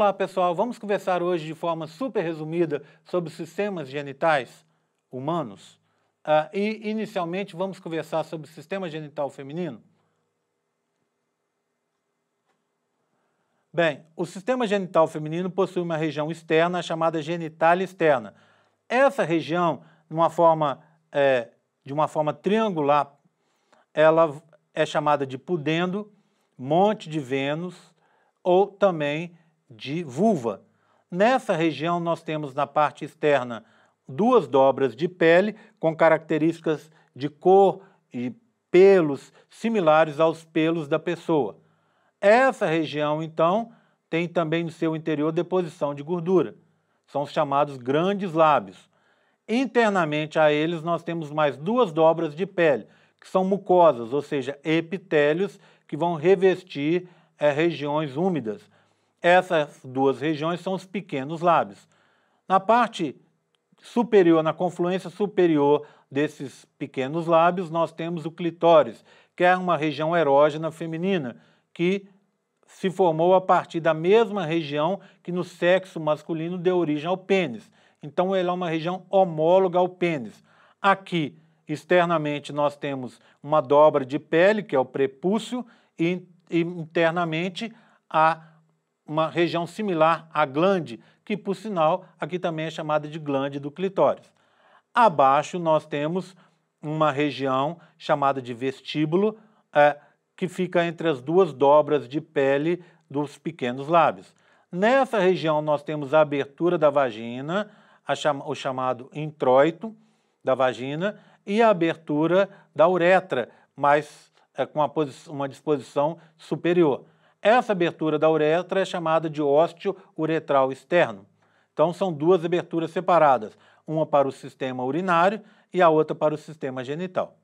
Olá pessoal, vamos conversar hoje de forma super resumida sobre sistemas genitais humanos. Uh, e inicialmente vamos conversar sobre o sistema genital feminino. Bem, o sistema genital feminino possui uma região externa chamada genitália externa. Essa região, numa forma, é, de uma forma triangular, ela é chamada de pudendo, monte de Vênus ou também de vulva. Nessa região, nós temos na parte externa duas dobras de pele com características de cor e pelos similares aos pelos da pessoa. Essa região, então, tem também no seu interior deposição de gordura. São os chamados grandes lábios. Internamente a eles, nós temos mais duas dobras de pele, que são mucosas, ou seja, epitélios, que vão revestir é, regiões úmidas essas duas regiões são os pequenos lábios. Na parte superior, na confluência superior desses pequenos lábios, nós temos o clitóris, que é uma região erógena feminina, que se formou a partir da mesma região que no sexo masculino deu origem ao pênis. Então, ela é uma região homóloga ao pênis. Aqui, externamente, nós temos uma dobra de pele, que é o prepúcio, e, internamente a uma região similar à glande, que por sinal aqui também é chamada de glande do clitóris. Abaixo nós temos uma região chamada de vestíbulo, é, que fica entre as duas dobras de pele dos pequenos lábios. Nessa região nós temos a abertura da vagina, o chamado introito da vagina, e a abertura da uretra, mas é, com uma, uma disposição superior. Essa abertura da uretra é chamada de ósteo uretral externo. Então são duas aberturas separadas, uma para o sistema urinário e a outra para o sistema genital.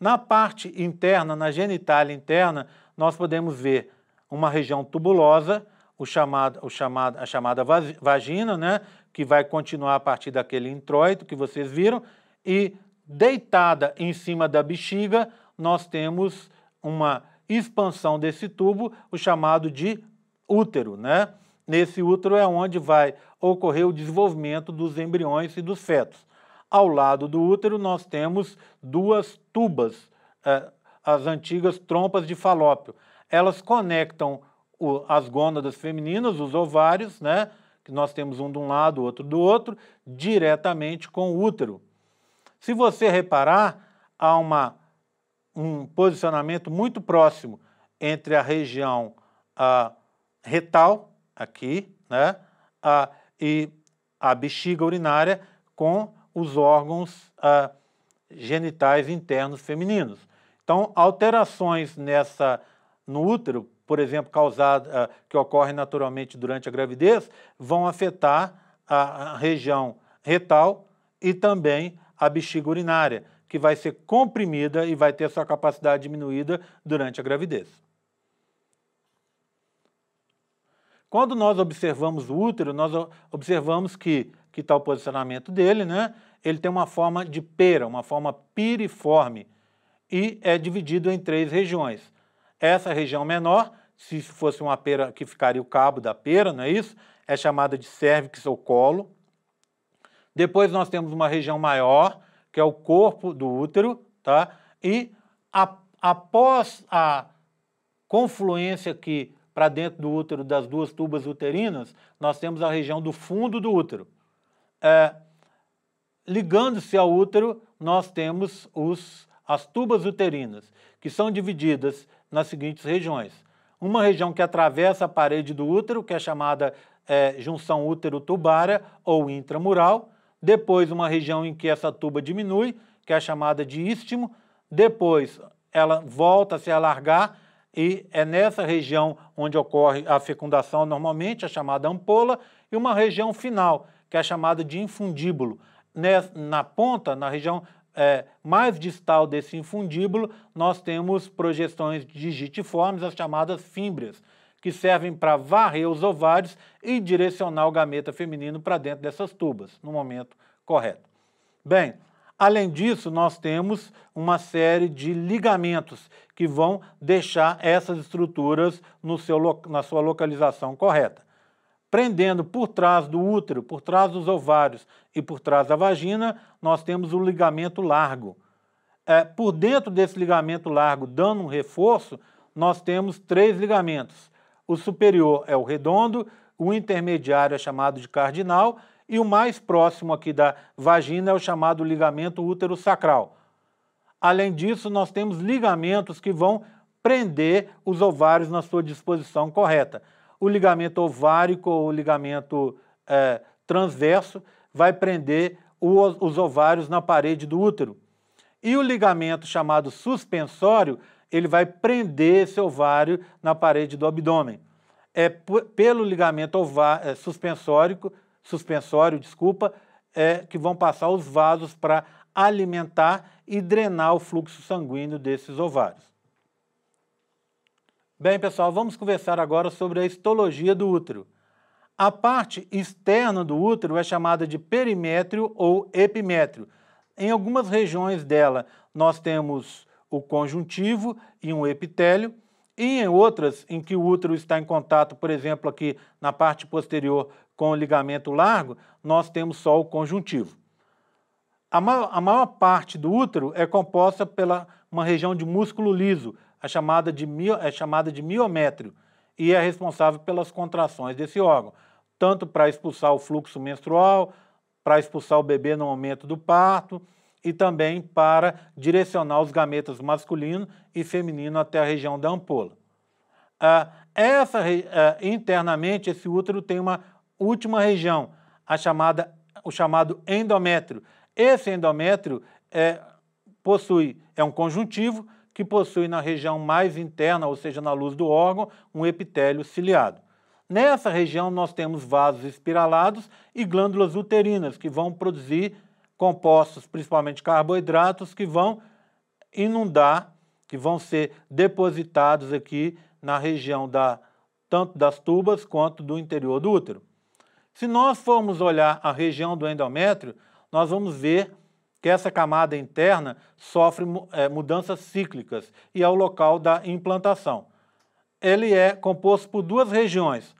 Na parte interna, na genitália interna, nós podemos ver uma região tubulosa, o chamado, o chamado, a chamada vagina, né, que vai continuar a partir daquele introito que vocês viram, e deitada em cima da bexiga, nós temos uma expansão desse tubo, o chamado de útero, né? Nesse útero é onde vai ocorrer o desenvolvimento dos embriões e dos fetos. Ao lado do útero nós temos duas tubas, eh, as antigas trompas de falópio. Elas conectam o, as gônadas femininas, os ovários, né? Que nós temos um de um lado, outro do outro, diretamente com o útero. Se você reparar, há uma um posicionamento muito próximo entre a região a retal, aqui, né, a, e a bexiga urinária com os órgãos a, ah, genitais internos femininos. Então, alterações nessa no útero, por exemplo, causada ah, que ocorrem naturalmente durante a gravidez, vão afetar a região retal e também a bexiga urinária que vai ser comprimida e vai ter sua capacidade diminuída durante a gravidez. Quando nós observamos o útero, nós observamos que que está o posicionamento dele, né? Ele tem uma forma de pera, uma forma piriforme e é dividido em três regiões. Essa região menor, se fosse uma pera que ficaria o cabo da pera, não é isso? É chamada de cervix ou colo. Depois nós temos uma região maior, que é o corpo do útero, tá? E a, após a confluência aqui para dentro do útero das duas tubas uterinas, nós temos a região do fundo do útero. É, Ligando-se ao útero, nós temos os, as tubas uterinas, que são divididas nas seguintes regiões. Uma região que atravessa a parede do útero, que é chamada é, junção útero-tubária ou intramural, depois uma região em que essa tuba diminui, que é a chamada de istmo, depois ela volta a se alargar e é nessa região onde ocorre a fecundação normalmente, a chamada ampola, e uma região final, que é a chamada de infundíbulo. Na ponta, na região é, mais distal desse infundíbulo, nós temos projeções digitiformes, as chamadas fímbrias que servem para varrer os ovários e direcionar o gameta feminino para dentro dessas tubas, no momento correto. Bem, além disso, nós temos uma série de ligamentos que vão deixar essas estruturas no seu, na sua localização correta. Prendendo por trás do útero, por trás dos ovários e por trás da vagina, nós temos o ligamento largo. É, por dentro desse ligamento largo, dando um reforço, nós temos três ligamentos: o superior é o redondo, o intermediário é chamado de cardinal e o mais próximo aqui da vagina é o chamado ligamento útero sacral. Além disso, nós temos ligamentos que vão prender os ovários na sua disposição correta. O ligamento ovárico ou o ligamento é, transverso vai prender os ovários na parede do útero. E o ligamento chamado suspensório ele vai prender esse ovário na parede do abdômen. É pelo ligamento é, suspensório, desculpa, é, que vão passar os vasos para alimentar e drenar o fluxo sanguíneo desses ovários. Bem, pessoal, vamos conversar agora sobre a histologia do útero. A parte externa do útero é chamada de perimétrio ou epimétrio. Em algumas regiões dela, nós temos o conjuntivo e um epitélio, e em outras em que o útero está em contato, por exemplo, aqui na parte posterior com o ligamento largo, nós temos só o conjuntivo. A maior, a maior parte do útero é composta pela uma região de músculo liso, a chamada de, é chamada de miométrio, e é responsável pelas contrações desse órgão, tanto para expulsar o fluxo menstrual, para expulsar o bebê no momento do parto, e também para direcionar os gametas masculino e feminino até a região da ampola. Ah, essa, ah, internamente, esse útero tem uma última região, a chamada, o chamado endométrio. Esse endométrio é, possui, é um conjuntivo que possui na região mais interna, ou seja, na luz do órgão, um epitélio ciliado. Nessa região nós temos vasos espiralados e glândulas uterinas que vão produzir compostos, principalmente carboidratos, que vão inundar, que vão ser depositados aqui na região da, tanto das tubas quanto do interior do útero. Se nós formos olhar a região do endométrio, nós vamos ver que essa camada interna sofre é, mudanças cíclicas e é o local da implantação. Ele é composto por duas regiões.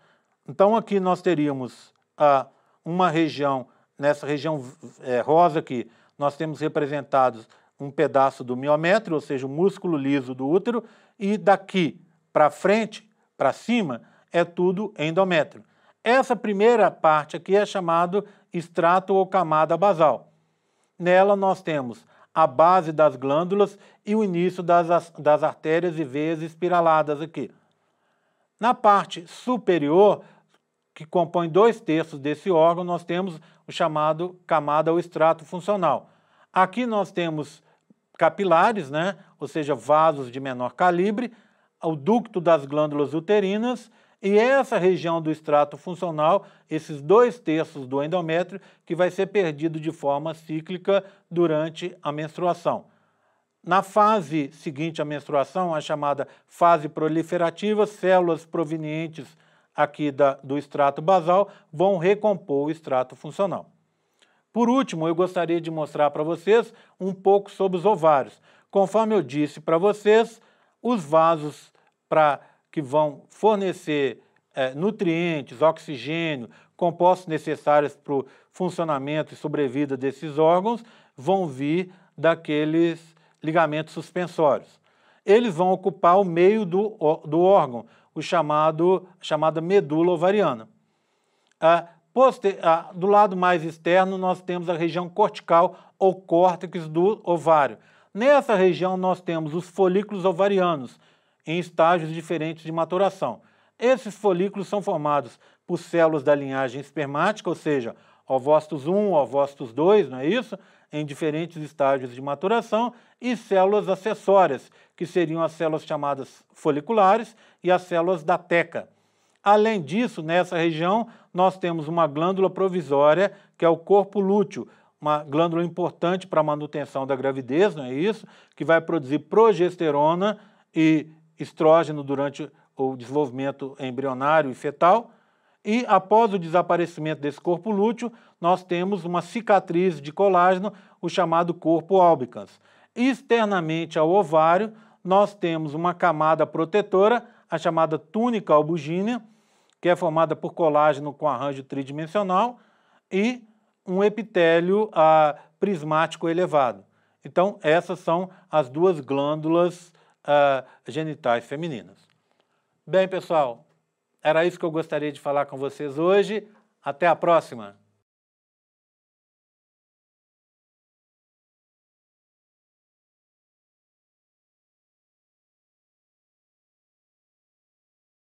Então, aqui nós teríamos a uma região nessa região é, rosa aqui, nós temos representados um pedaço do miométrio, ou seja, o músculo liso do útero, e daqui para frente, para cima, é tudo endométrio. Essa primeira parte aqui é chamado extrato ou camada basal. Nela nós temos a base das glândulas e o início das, das artérias e veias espiraladas aqui. Na parte superior, que compõe dois terços desse órgão, nós temos o chamado camada ou extrato funcional. Aqui nós temos capilares, né? ou seja, vasos de menor calibre, o ducto das glândulas uterinas e essa região do extrato funcional, esses dois terços do endométrio, que vai ser perdido de forma cíclica durante a menstruação. Na fase seguinte à menstruação, a chamada fase proliferativa, células provenientes aqui da, do extrato basal vão recompor o extrato funcional. Por último, eu gostaria de mostrar para vocês um pouco sobre os ovários. Conforme eu disse para vocês, os vasos para que vão fornecer é, nutrientes, oxigênio, compostos necessários para o funcionamento e sobrevida desses órgãos vão vir daqueles ligamentos suspensórios. Eles vão ocupar o meio do, do órgão, o chamado chamada medula ovariana. Ah, poster, ah, do lado mais externo, nós temos a região cortical ou córtex do ovário. Nessa região, nós temos os folículos ovarianos em estágios diferentes de maturação. Esses folículos são formados por células da linhagem espermática, ou seja, ovócitos 1, ovócitos 2, não é isso? em diferentes estágios de maturação, e células acessórias, que seriam as células chamadas foliculares e as células da teca. Além disso, nessa região, nós temos uma glândula provisória, que é o corpo lúteo, uma glândula importante para a manutenção da gravidez, não é isso? Que vai produzir progesterona e estrógeno durante o desenvolvimento embrionário e fetal. E após o desaparecimento desse corpo lúteo, nós temos uma cicatriz de colágeno, o chamado corpo albicans. Externamente ao ovário, nós temos uma camada protetora, a chamada túnica albugínea, que é formada por colágeno com arranjo tridimensional e um epitélio ah, prismático elevado. Então, essas são as duas glândulas ah, genitais femininas. Bem, pessoal, era isso que eu gostaria de falar com vocês hoje. Até a próxima!